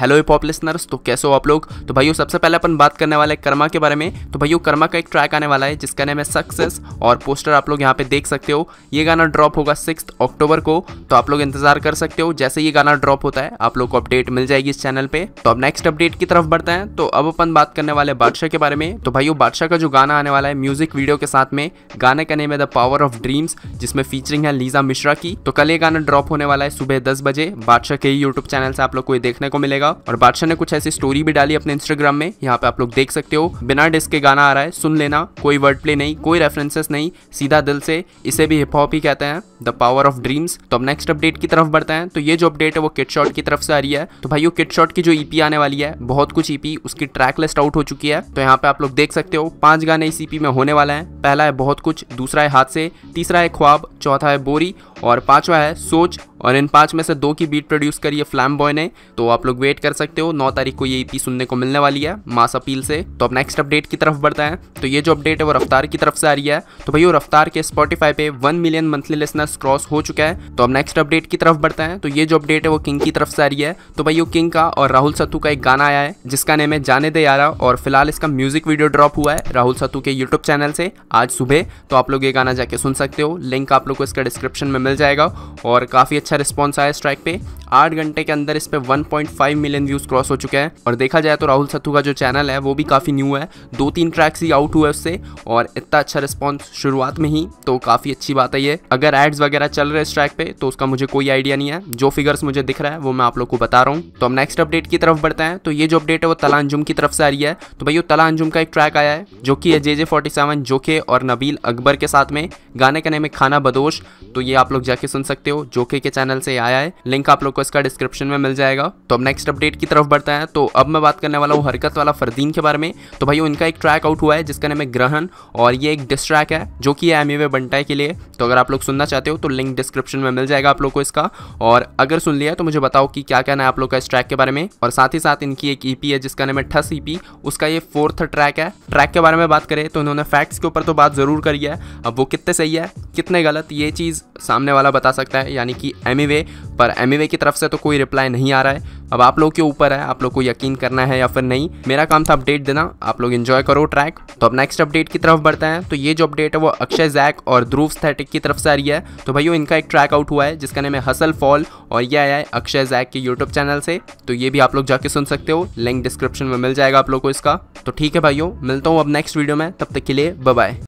hello hip hop listeners तो कैसे हो आप लोग तो भाइयों सबसे पहले अपन बात करने वाले हैं कर्मा के बारे में तो भाइयों कर्मा का एक ट्रैक आने वाला है जिसका नाम है सक्सेस और पोस्टर आप लोग यहाँ पे देख सकते हो ये गाना ड्रॉप होगा सिक्स अक्टूबर को तो आप लोग इंतजार कर सकते हो जैसे ये गाना ड्रॉप होता है आप लोग को अपडेट मिल जाएगी इस चैनल पर तो अब नेक्स्ट अपडेट की तरफ बढ़ते हैं तो अब अपन बात करने वाले बादशाह के बारे में तो भाइयों बादशाह का जो गाना आने वाला है म्यूजिक वीडियो के साथ में गाने का नेम है द पावर ऑफ ड्रीम्स जिसमें फीचरिंग है लीजा मिश्रा की तो कल ये गाना ड्रॉप होने वाला है सुबह दस बजे बादशाह के यूट्यूब चैनल से आप लोग को देखने को मिलेगा का और बादशाह ने कुछ ऐसी स्टोरी भी डाली अपने इंस्टाग्राम में यहाँ पे आप लोग देख सकते हो बिना डिस्क के गाना आ रहा है सुन लेना कोई वर्ड प्ले नहीं कोई रेफरेंसेस नहीं सीधा दिल से इसे भी हिप हॉप ही कहते हैं द पावर ऑफ ड्रीम्स तो अब नेक्स्ट अपडेट की तरफ बढ़ते हैं तो ये जो अपडेट है वो किट शॉट की तरफ से आ रही है तो भाई किट शॉट की जो ईपी e आने वाली है बहुत कुछ ईपी e उसकी ट्रैक लिस्ट आउट हो चुकी है तो यहाँ पे आप लोग देख सकते हो पांच गाने इस ईपी e में होने वाले हैं पहला है बहुत कुछ दूसरा है हाथ से तीसरा है ख्वाब चौथा है बोरी और पांचवा है सोच और इन पांच में से दो की बीट प्रोड्यूस करिए फ्लैम बॉय ने तो आप लोग वेट कर सकते हो नौ तारीख को ये ईपी सुनने को मिलने वाली है मास अपील से तो अब नेक्स्ट अपडेट की तरफ बढ़ता है तो ये जो अपडेट है वो रफ्तार की तरफ से आ रही है तो भाई वो रफ्तार के स्पॉटीफाई पे one million monthly listeners cross हो चुका है तो अब नेक्स्ट अपडेट की तरफ बढ़ता है तो ये जो अपडेट है वो किंग की तरफ से आ रही है तो भाई वो किंग का और राहुल सत्तू का एक गाना आया है जिसका नेम है जाने दे यारा और फिलहाल इसका म्यूजिक वीडियो ड्रॉप हुआ है राहुल सत्तू के यूट्यूब चैनल से आज सुबह तो आप लोग ये गाना जाके सुन सकते हो लिंक आप लोग को इसका डिस्क्रिप्शन में मिल जाएगा और काफ़ी अच्छा अच्छा रिस्पॉन्स आया स्ट्राइक पे आठ घंटे के अंदर इस पर 1.5 मिलियन व्यूज क्रॉस हो चुके हैं और देखा जाए तो राहुल सत्थू का जो चैनल है वो भी काफ़ी न्यू है दो तीन ट्रैक्स ही आउट हुए उससे और इतना अच्छा रिस्पॉन्स शुरुआत में ही तो काफ़ी अच्छी बात है ये अगर एड्स वगैरह चल रहे स्ट्राइक पे तो उसका मुझे कोई आइडिया नहीं है जो फिगर्स मुझे दिख रहा है वो मैं आप लोग को बता रहा हूँ तो हम नेक्स्ट अपडेट की तरफ बढ़ते हैं तो ये जो अपडेट है वो तला अंजुम की तरफ से आ रही है तो भाई तला अंजुम का एक ट्रैक आया है जो कि है जे जे फोर्टी सेवन जोके और नबील अकबर के साथ में गाने का में खाना बदोश तो ये आप लोग जाके सुन सकते हो जोके के चैनल से आया है लिंक आप लोग को इसका डिस्क्रिप्शन में मिल जाएगा तो अब नेक्स्ट अपडेट की तरफ बढ़ता है तो अब मैं बात करने वाला हूँ हरकत वाला फरदीन के बारे में तो भाई उनका एक ट्रैक आउट हुआ है जिसका नाम है ग्रहण और ये एक डिस ट्रैक है जो कि एम वे बंटाई के लिए तो अगर आप लोग सुनना चाहते हो तो लिंक डिस्क्रिप्शन में मिल जाएगा आप लोग को इसका और अगर सुन लिया तो मुझे बताओ कि क्या कहना है आप लोग का इस ट्रैक के बारे में और साथ ही साथ इनकी एक ईपी e है जिसका नाम है ठस ईपी e उसका ये फोर्थ ट्रैक है ट्रैक के बारे में बात करें तो उन्होंने फैक्ट्स के ऊपर तो बात जरूर करी है अब वो कितने सही है कितने गलत ये चीज़ सामने वाला बता सकता है यानी कि एमीवे पर एमीवे की तरफ से तो कोई रिप्लाई नहीं आ रहा है अब आप लोग के ऊपर है आप लोग को यकीन करना है या फिर नहीं मेरा काम था अपडेट देना आप लोग इन्जॉय करो ट्रैक तो अब नेक्स्ट अपडेट की तरफ बढ़ते हैं तो ये जो अपडेट है वो अक्षय जैक और ध्रुव स्थेटिक की तरफ से आ रही है तो भैया इनका एक ट्रैक आउट हुआ है जिसका नाम है हसल फॉल और ये आया है अक्षय जैक के यूट्यूब चैनल से तो ये भी आप लोग जाके सुन सकते हो लिंक डिस्क्रिप्शन में मिल जाएगा आप लोग को इसका तो ठीक है भाइयों मिलता हूँ अब नेक्स्ट वीडियो में तब तक के लिए बाय